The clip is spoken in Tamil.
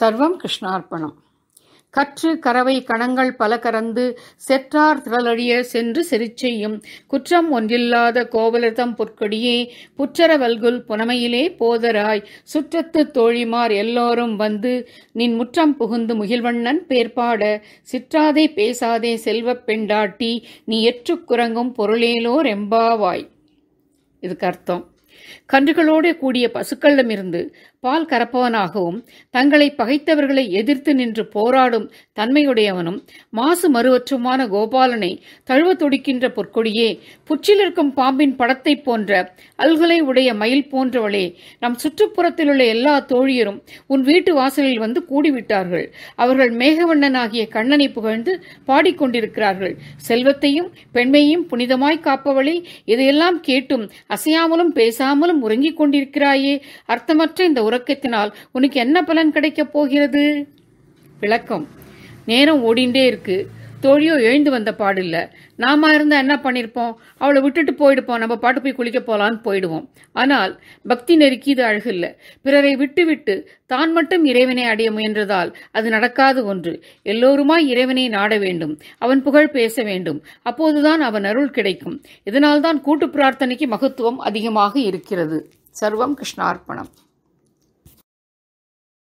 சர்வம் கிருஷ்ணார்ப்பணம் கற்று கரவை கணங்கள் பல கறந்து செற்றார் திரளழிய சென்று செரிச்செய்யும் குற்றம் ஒன்றில்லாத கோவலதம் பொற்கொடியே புற்றரவல்குல் புனமையிலே போதராய் சுற்றத்து தோழிமார் எல்லோரும் வந்து நின் முற்றம் புகுந்து முகில்வண்ணன் பேர்பாட சிற்றாதே பேசாதே செல்வப் பெண்டாட்டி நீ குரங்கும் பொருளேலோர் எம்பாவாய் இதுக்கு அர்த்தம் கன்றுகளோடு கூடிய பசுக்களிடமிருந்து பால் கறப்பவனாகவும் தங்களை பகைத்தவர்களை எதிர்த்து நின்று போராடும் தன்மையுடையவனும் மாசு மறுவற்றுமான கோபாலனை தழுவ துடிக்கின்ற பொற்கொடியே புற்றிலிருக்கும் பாம்பின் படத்தை போன்ற அல்களை உடைய மயில் போன்றவளே நம் சுற்றுப்புறத்தில் உள்ள எல்லா தோழியரும் உன் வீட்டு வாசலில் வந்து கூடிவிட்டார்கள் அவர்கள் மேகவண்ணன் ஆகிய கண்ணனை புகழ்ந்து பாடிக்கொண்டிருக்கிறார்கள் செல்வத்தையும் பெண்மையும் புனிதமாய் காப்பவளே இதையெல்லாம் கேட்டும் அசையாமலும் பேசாமல் விடாமலும் உறங்கிக் கொண்டிருக்கிறாயே அர்த்தமற்ற இந்த உறக்கத்தினால் உனக்கு என்ன பலன் கிடைக்கப் போகிறது விளக்கம் நேரம் ஓடிண்டே இருக்கு தோழியோ எழுந்து வந்த பாடில்ல நாம இருந்தால் என்ன பண்ணியிருப்போம் அவளை விட்டுட்டு போயிடுப்போம் நம்ம பாட்டு போய் குளிக்க போகலான்னு போயிடுவோம் ஆனால் பக்தி நெருக்கி இது அழகு இல்லை பிறரை விட்டுவிட்டு தான் மட்டும் இறைவனை அடைய முயன்றதால் அது நடக்காத ஒன்று எல்லோருமாய் இறைவனை நாட வேண்டும் அவன் புகழ் பேச வேண்டும் அப்போதுதான் அவன் அருள் கிடைக்கும் இதனால்தான் கூட்டு பிரார்த்தனைக்கு மகத்துவம் அதிகமாக இருக்கிறது சர்வம் கிருஷ்ணார்ப்பணம்